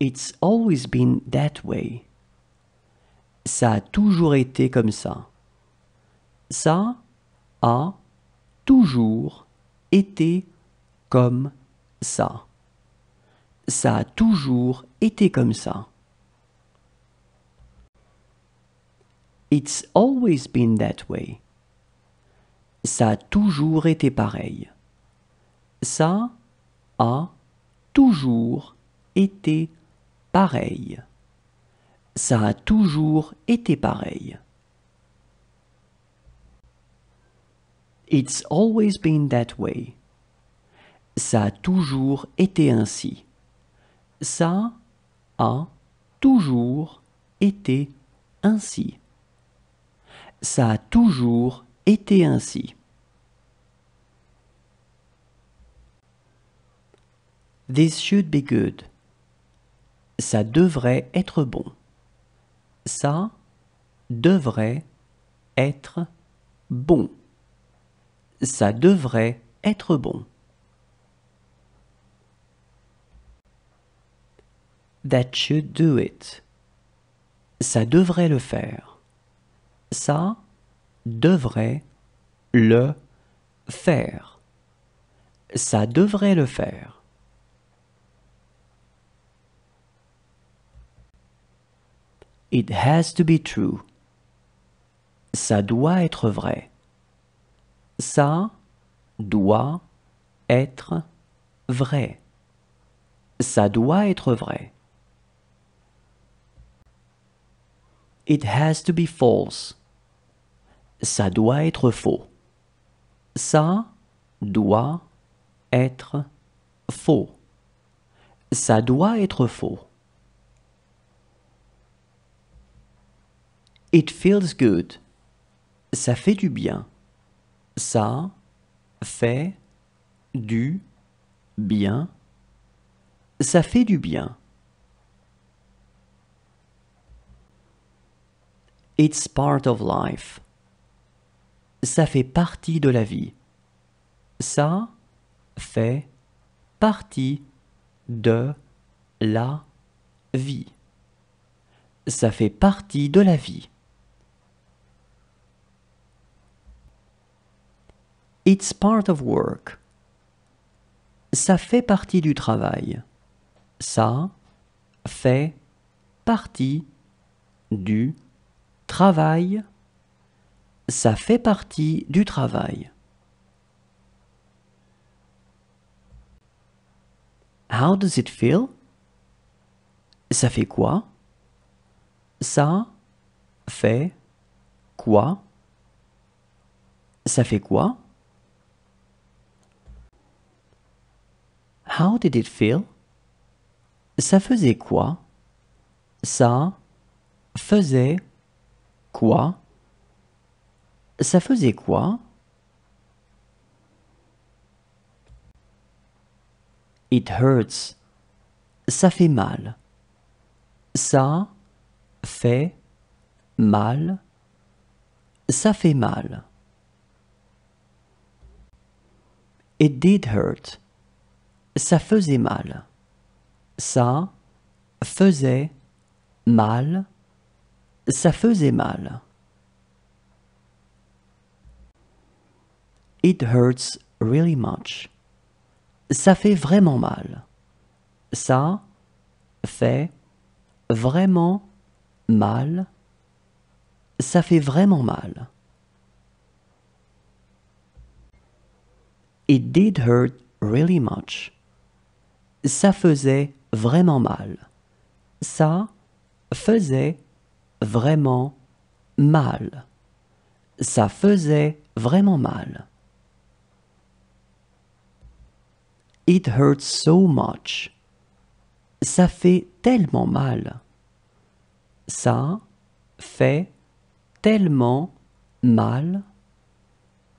It's always been that way. Ça a toujours été comme ça. Ça a toujours été comme ça. Ça a toujours été comme ça. It's always been that way. Ça a toujours été pareil. Ça a toujours été pareil. Ça a toujours été pareil. It's always been that way. Ça a toujours été ainsi. Ça a toujours été ainsi. Ça a toujours été ainsi. This should be good. Ça devrait être bon. Ça devrait être bon. Ça devrait être bon. That should do it. Ça devrait le faire. Ça devrait le faire. Ça devrait le faire. It has to be true. Ça doit être vrai. Ça doit être vrai. Ça doit être vrai. It has to be false. Ça doit être faux. Ça doit être faux. Ça doit être faux. It feels good. Ça fait du bien. Ça fait du bien. Ça fait du bien. It's part of life. Ça fait partie de la vie. Ça fait partie de la vie. Ça fait partie de la vie. It's part of work. Ça fait partie du travail. Ça fait partie du travail. Ça fait partie du travail. How does it feel? Ça fait quoi? Ça fait quoi? Ça fait quoi? How did it feel? Ça faisait quoi? Ça faisait quoi? Ça faisait quoi? It hurts. Ça fait mal. Ça fait mal. Ça fait mal. It did hurt ça faisait mal. Ça faisait mal. Ça faisait mal. It hurts really much. Ça fait vraiment mal. Ça fait vraiment mal. Ça fait vraiment mal. It did hurt really much ça faisait vraiment mal. Ça faisait vraiment mal. Ça faisait vraiment mal. It hurts so much. Ça fait tellement mal. Ça fait tellement mal.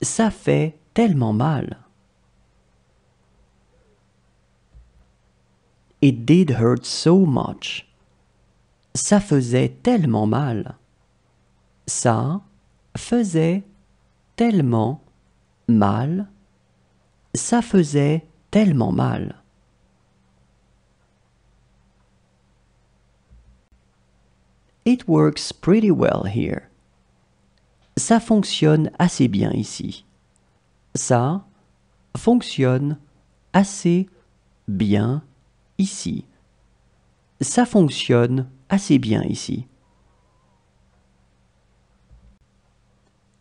Ça fait tellement mal. It did hurt so much. Ça faisait tellement mal. Ça faisait tellement mal. Ça faisait tellement mal. It works pretty well here. Ça fonctionne assez bien ici. Ça fonctionne assez bien ici. Ça fonctionne assez bien ici.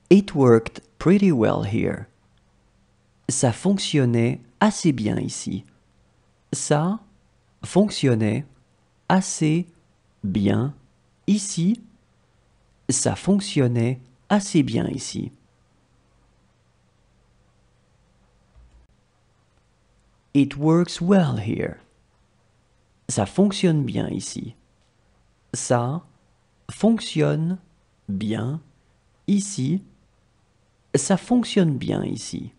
It worked pretty well here. Ça fonctionnait assez bien ici. Ça fonctionnait assez bien ici. Ça fonctionnait assez bien ici. It works well here ça fonctionne bien ici. Ça fonctionne bien ici. Ça fonctionne bien ici.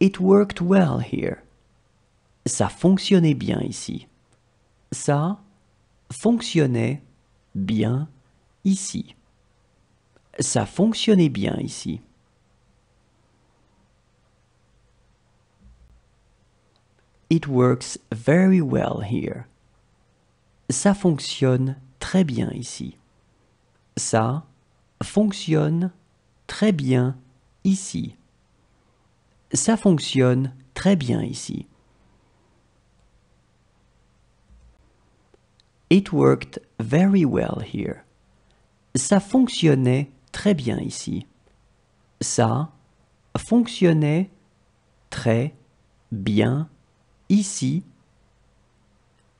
It worked well here. Ça fonctionnait bien ici. Ça fonctionnait bien ici. Ça fonctionnait bien ici. It works very well here. Ça fonctionne très bien ici. Ça fonctionne très bien ici. Ça fonctionne très bien ici. It worked very well here. Ça fonctionnait très bien ici. Ça fonctionnait très bien ici,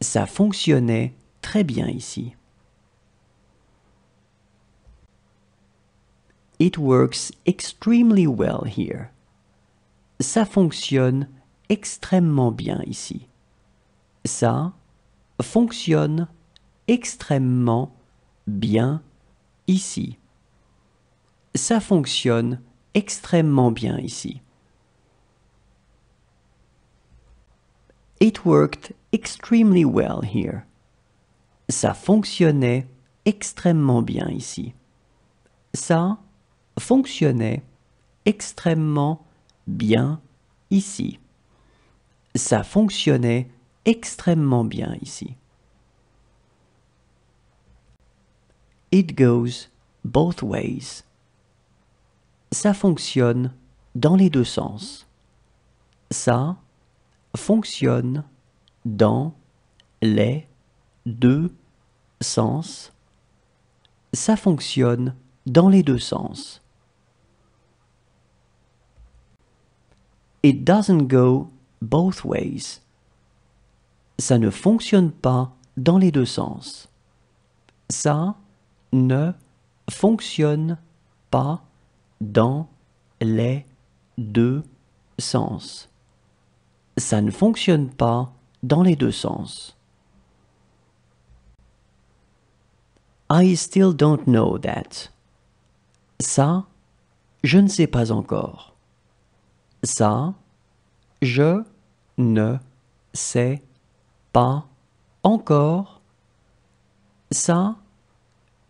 ça fonctionnait très bien ici. It works extremely well here. Ça fonctionne extrêmement bien ici. Ça fonctionne extrêmement bien ici. Ça fonctionne extrêmement bien ici. It worked extremely well here. Ça fonctionnait extrêmement bien ici. Ça fonctionnait extrêmement bien ici. Ça fonctionnait extrêmement bien ici. It goes both ways. Ça fonctionne dans les deux sens. Ça fonctionne dans les deux sens. Ça fonctionne dans les deux sens. It doesn't go both ways. Ça ne fonctionne pas dans les deux sens. Ça ne fonctionne pas dans les deux sens ça ne fonctionne pas dans les deux sens. I still don't know that. Ça, je ne sais pas encore. Ça, je ne sais pas encore. Ça,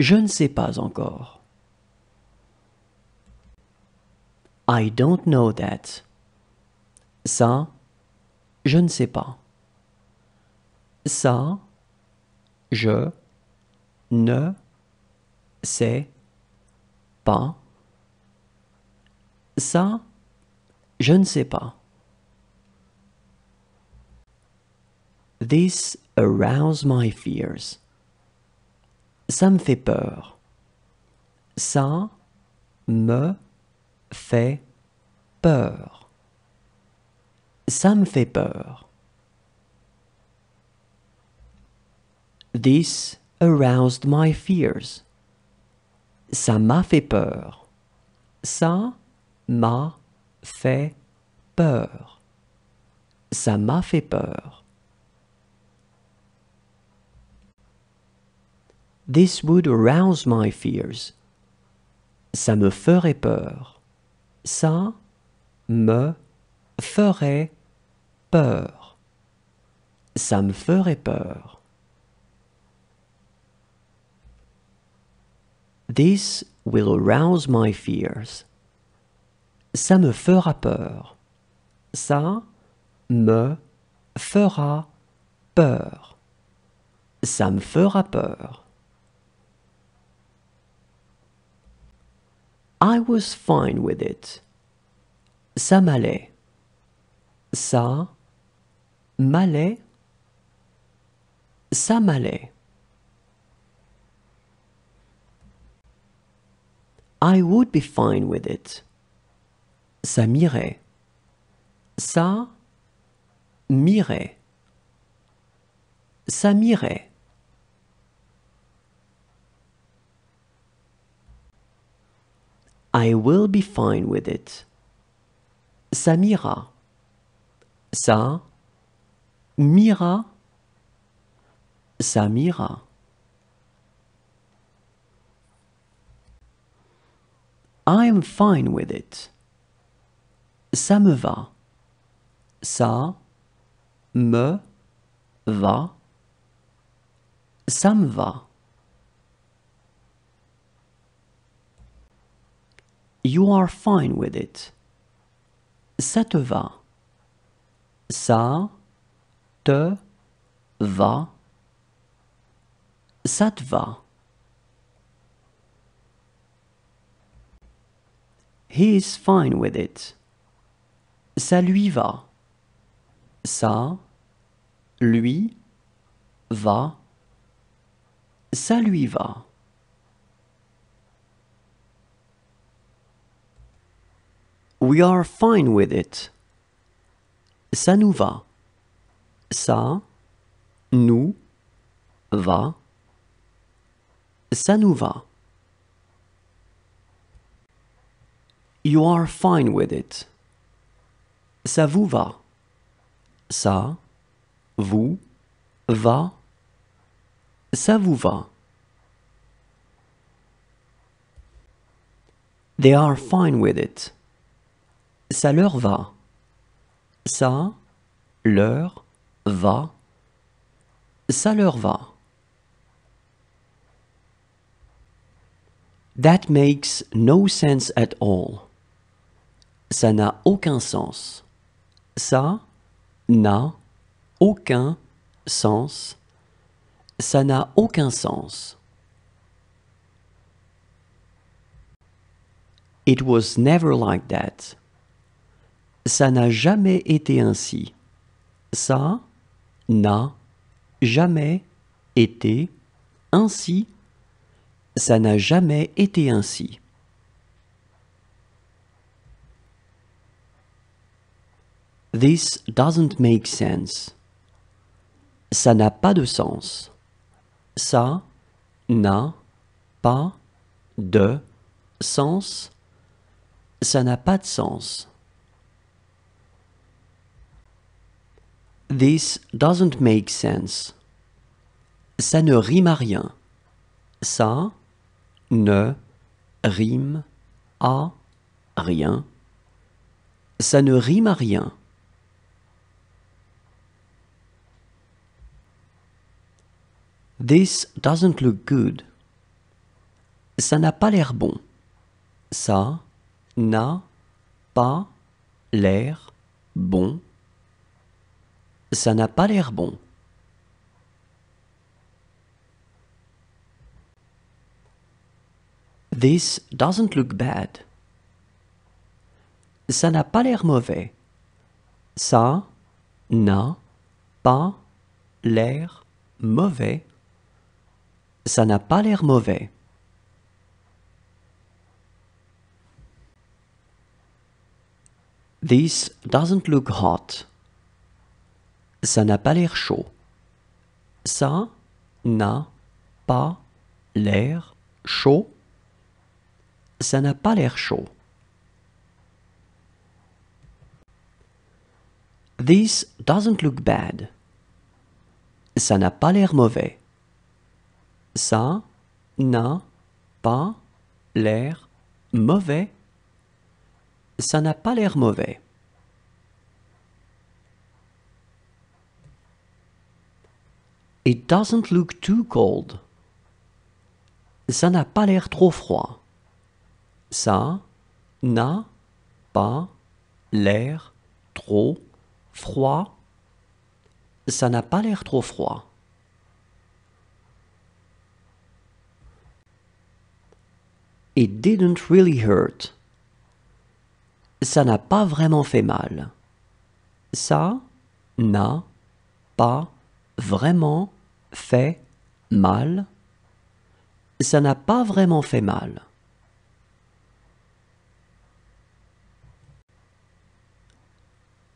je ne sais pas encore. I don't know that. Ça, je ne sais pas. Ça, je ne sais pas. Ça, je ne sais pas. This arouses my fears. Ça me fait peur. Ça me fait peur. Ça me fait peur. This aroused my fears. Ça m'a fait peur. Ça m'a fait peur. Ça m'a fait peur. This would arouse my fears. Ça me ferait peur. Ça me ferait peur. Ça me ferait peur. This will arouse my fears. Ça me fera peur. Ça me fera peur. Ça me fera peur. I was fine with it. Ça m'allait. Ça m'allait, ça m'allait. I would be fine with it. Ça m'irait. Ça m'irait. Ça m'irait. I will be fine with it. Ça m'ira. Ça Mira, Samira. I am fine with it. Ça me va. Ça me va. Ça me va. You are fine with it. Ça te va. Ça after the va. He is fine with it. Ça lui va. Ça lui va. Ça lui va. We are fine with it. Ça nous va. Ça nous va. Ça nous va. You are fine with it. Ça vous va. Ça vous va. Ça vous va. They are fine with it. Ça leur va. Ça leur va, ça leur va. That makes no sense at all. Ça n'a aucun sens. Ça n'a aucun sens. Ça n'a aucun sens. It was never like that. Ça n'a jamais été ainsi. Ça n'a jamais été ainsi, ça n'a jamais été ainsi. This doesn't make sense. Ça n'a pas de sens. Ça n'a pas de sens. Ça n'a pas de sens. This doesn't make sense. Ça ne rime à rien. Ça ne rime à rien. Ça ne rime à rien. This doesn't look good. Ça n'a pas l'air bon. Ça n'a pas l'air bon. Ça n'a pas l'air bon. This doesn't look bad. Ça n'a pas l'air mauvais. Ça n'a pas l'air mauvais. Ça n'a pas l'air mauvais. This doesn't look hot. Ça n'a pas l'air chaud. Ça n'a pas l'air chaud. Ça n'a pas l'air chaud. This doesn't look bad. Ça n'a pas l'air mauvais. Ça n'a pas l'air mauvais. Ça n'a pas l'air mauvais. It doesn't look too cold. Ça n'a pas l'air trop froid. Ça n'a pas l'air trop froid. Ça n'a pas l'air trop froid. It didn't really hurt. Ça n'a pas vraiment fait mal. Ça n'a pas vraiment fait mal, ça n'a pas vraiment fait mal.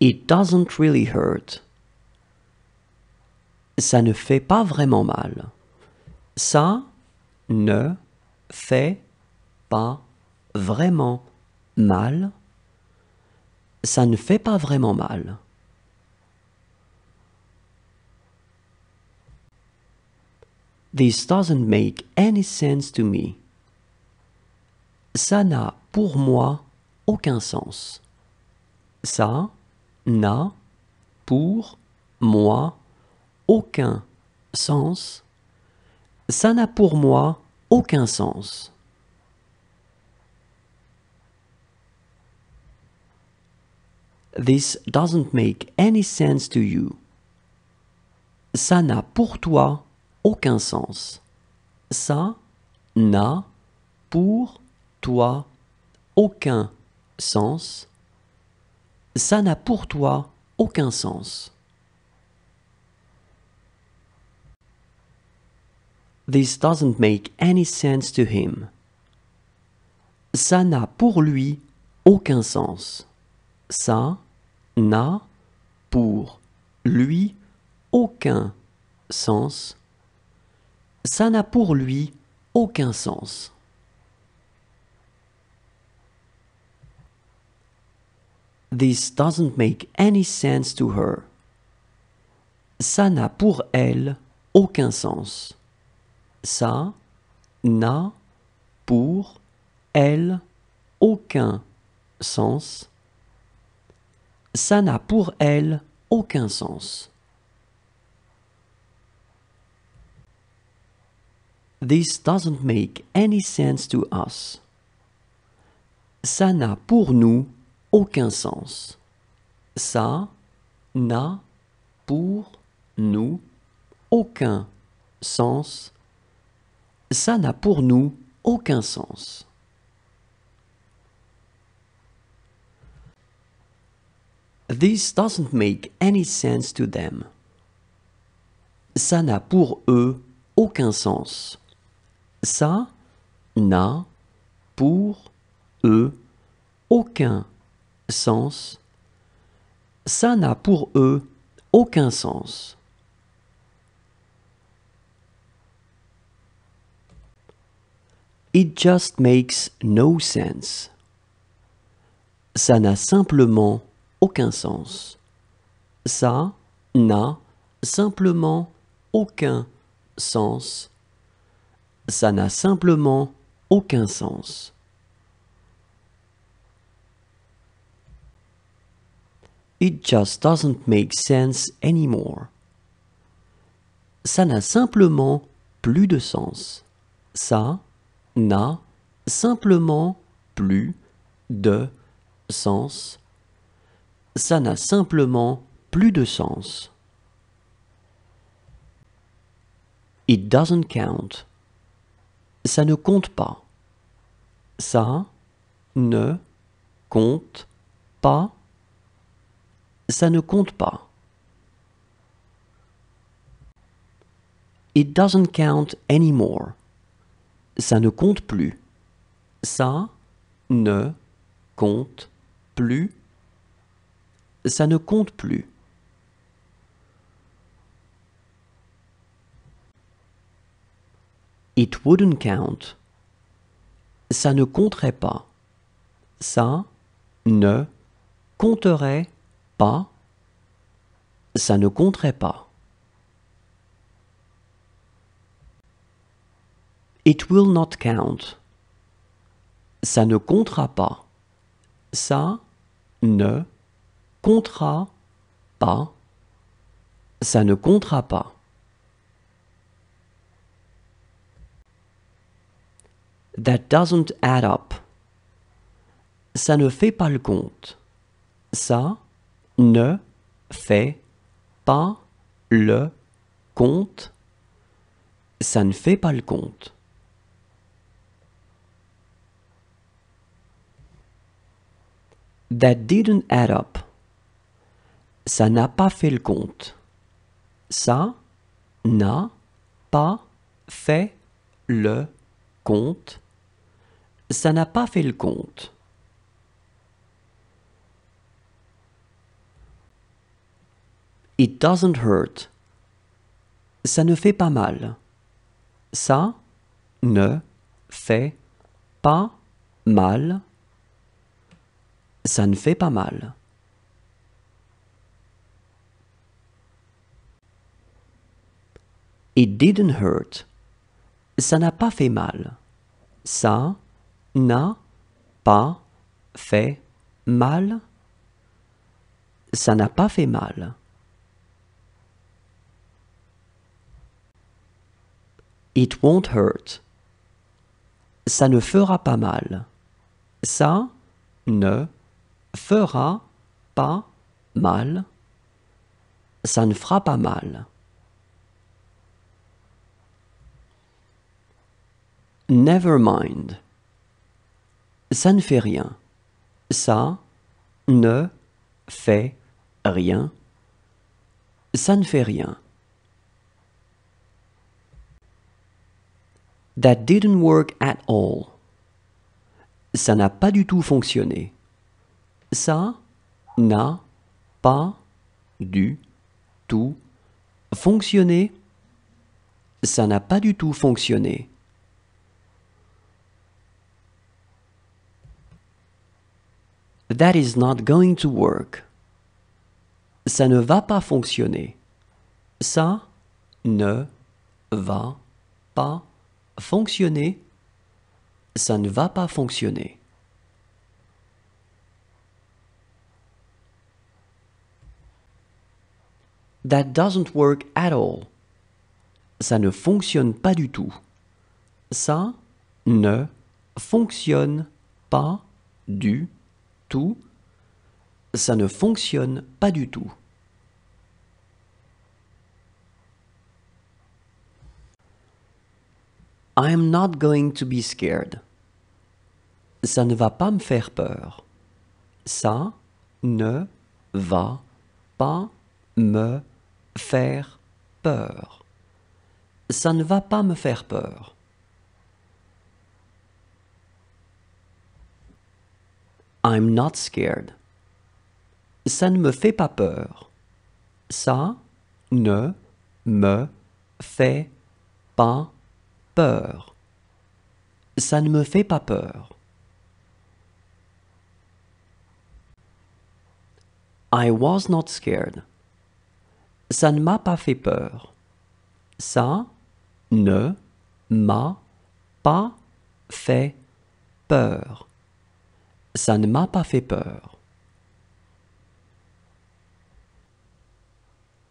It doesn't really hurt. Ça ne fait pas vraiment mal. Ça ne fait pas vraiment mal. Ça ne fait pas vraiment mal. This doesn't make any sense to me. Ça n'a pour moi aucun sens. Ça n'a pour moi aucun sens. Ça n'a pour moi aucun sens. This doesn't make any sense to you. Ça n'a pour toi aucun sens. Ça n'a pour toi aucun sens. Ça n'a pour toi aucun sens. This doesn't make any sense to him. Ça n'a pour lui aucun sens. Ça n'a pour lui aucun sens ça n'a pour lui aucun sens. This doesn't make any sense to her. Ça n'a pour elle aucun sens. Ça n'a pour elle aucun sens. Ça n'a pour elle aucun sens. This doesn't make any sense to us. Ça n'a pour nous aucun sens. Ça n'a pour nous aucun sens. Ça n'a pour nous aucun sens. This doesn't make any sense to them. Ça n'a pour eux aucun sens ça n'a pour eux aucun sens. Ça n'a pour eux aucun sens. It just makes no sense. Ça n'a simplement aucun sens. Ça n'a simplement aucun sens ça n'a simplement aucun sens. It just doesn't make sense anymore. Ça n'a simplement plus de sens. Ça n'a simplement plus de sens. Ça n'a simplement plus de sens. It doesn't count ça ne compte pas. Ça ne compte pas. Ça ne compte pas. It doesn't count anymore. Ça ne compte plus. Ça ne compte plus. Ça ne compte plus. It wouldn't count. Ça ne compterait pas. Ça ne compterait pas. Ça ne compterait pas. It will not count. Ça ne comptera pas. Ça ne comptera pas. Ça ne comptera pas. That doesn't add up. Ça ne fait pas le compte. Ça ne fait pas le compte. Ça ne fait pas le compte. That didn't add up. Ça n'a pas fait le compte. Ça n'a pas fait le compte ça n'a pas fait le compte. It doesn't hurt. Ça ne fait pas mal. Ça ne fait pas mal. Ça ne fait pas mal. It didn't hurt. Ça n'a pas fait mal. Ça n'a pas fait mal. Ça n'a pas fait mal. It won't hurt. Ça ne fera pas mal. Ça ne fera pas mal. Ça ne fera pas mal. Never mind ça ne fait rien. Ça ne fait rien. Ça ne fait rien. That didn't work at all. Ça n'a pas du tout fonctionné. Ça n'a pas du tout fonctionné. Ça n'a pas du tout fonctionné. That is not going to work. Ça ne va pas fonctionner. Ça ne va pas fonctionner. Ça ne va pas fonctionner. That doesn't work at all. Ça ne fonctionne pas du tout. Ça ne fonctionne pas du tout ça ne fonctionne pas du tout. I am not going to be scared. Ça ne va pas me faire peur. Ça ne va pas me faire peur. Ça ne va pas me faire peur. I'm not scared. Ça ne me fait pas peur. Ça ne me fait pas peur. Ça ne me fait pas peur. I was not scared. Ça ne m'a pas fait peur. Ça ne m'a pas fait peur. Ça ne m'a pas fait peur.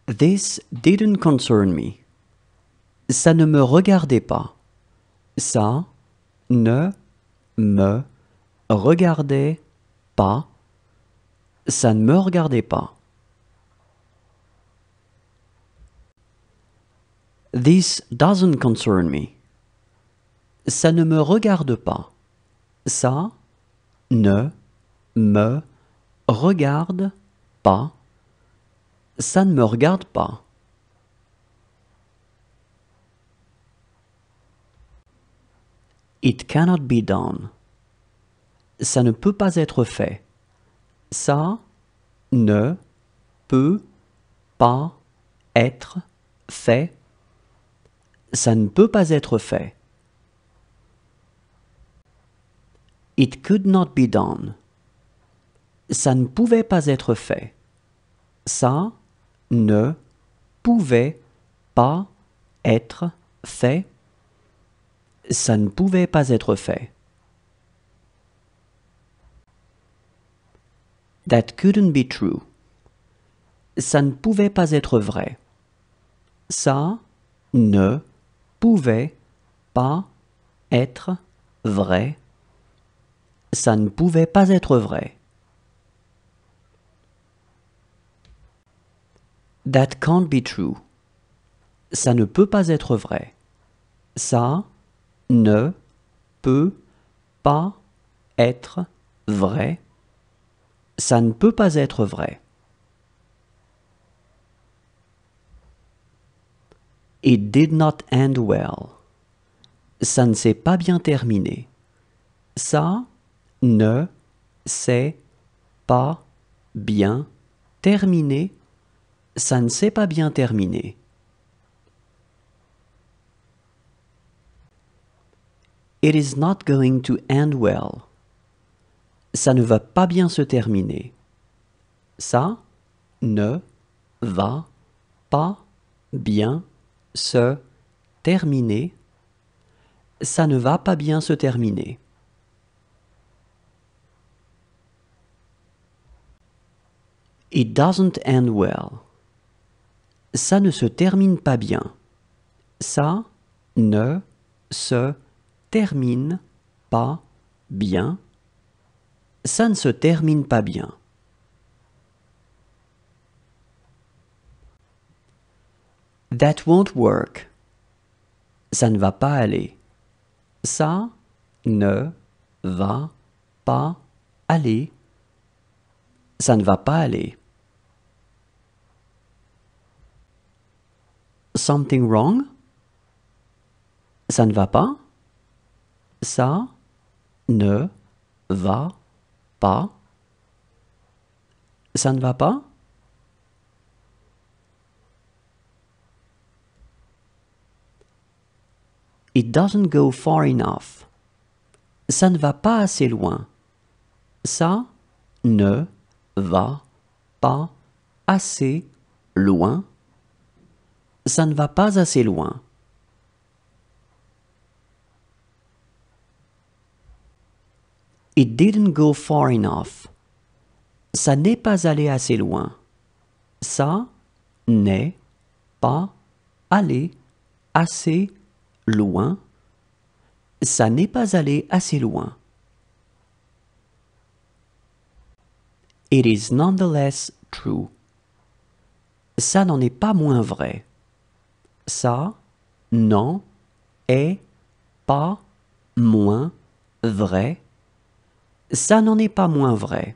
This didn't concern me. Ça ne me regardait pas. Ça ne me regardait pas. Ça ne me regardait pas. This doesn't concern me. Ça ne me regarde pas. Ça ne me regarde pas. Ça ne me regarde pas. It cannot be done. Ça ne peut pas être fait. Ça ne peut pas être fait. Ça ne peut pas être fait. It could not be done. Ça ne pouvait pas être fait. Ça ne pouvait pas être fait. Ça ne pouvait pas être fait. That couldn't be true. Ça ne pouvait pas être vrai. Ça ne pouvait pas être vrai. Ça ne pouvait pas être vrai. That can't be true. Ça ne peut pas être vrai. Ça ne peut pas être vrai. Ça ne peut pas être vrai. It did not end well. Ça ne s'est pas bien terminé. Ça ne c'est, pas bien terminé. Ça ne s'est pas bien terminé. It is not going to end well. Ça ne va pas bien se terminer. Ça ne va pas bien se terminer. Ça ne va pas bien se terminer. It doesn't end well. Ça ne se termine pas bien. Ça ne se termine pas bien. Ça ne se termine pas bien. That won't work. Ça ne va pas aller. Ça ne va pas aller. Ça ne va pas aller. something wrong, ça ne va pas, ça ne va pas, ça ne va pas. It doesn't go far enough. Ça ne va pas assez loin. Ça ne va pas assez loin ça ne va pas assez loin. It didn't go far enough. Ça n'est pas allé assez loin. Ça n'est pas allé assez loin. Ça n'est pas allé assez loin. It is nonetheless true. Ça n'en est pas moins vrai ça non, est pas moins vrai. Ça n'en est pas moins vrai.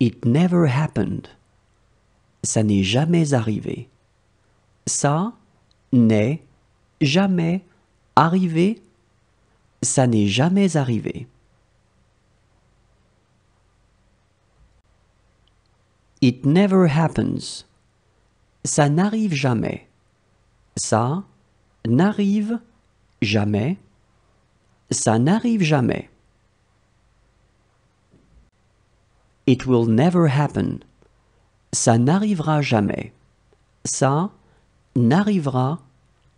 It never happened. Ça n'est jamais arrivé. Ça n'est jamais arrivé. Ça n'est jamais arrivé. It never happens. Ça n'arrive jamais. Ça n'arrive jamais. Ça n'arrive jamais. It will never happen. Ça n'arrivera jamais. Ça n'arrivera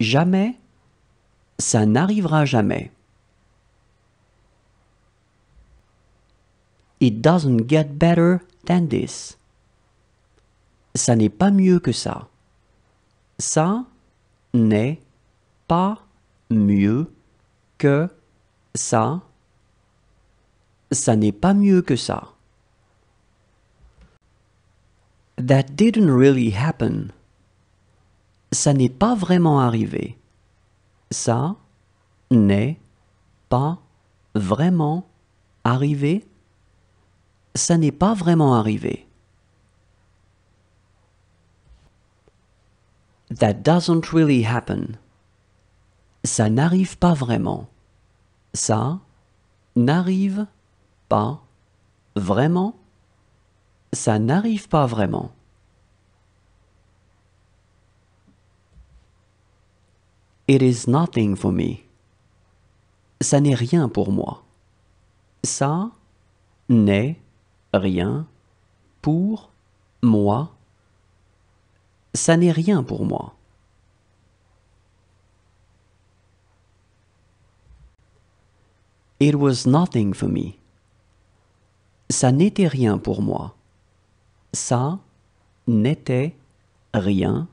jamais. Ça n'arrivera jamais. It doesn't get better than this. ça n'est pas mieux que ça. Ça n'est pas mieux que ça. Ça n'est pas mieux que ça. That didn't really happen. Ça n'est pas vraiment arrivé. Ça n'est pas vraiment arrivé. Ça n'est pas vraiment arrivé. That doesn't really happen. Ça n'arrive pas vraiment. Ça n'arrive pas vraiment. Ça n'arrive pas vraiment. It is nothing for me. Ça n'est rien pour moi. Ça n'est rien pour moi ça n'est rien pour moi. It was nothing for me. Ça n'était rien pour moi. Ça n'était rien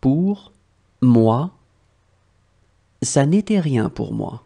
pour moi. Ça n'était rien pour moi.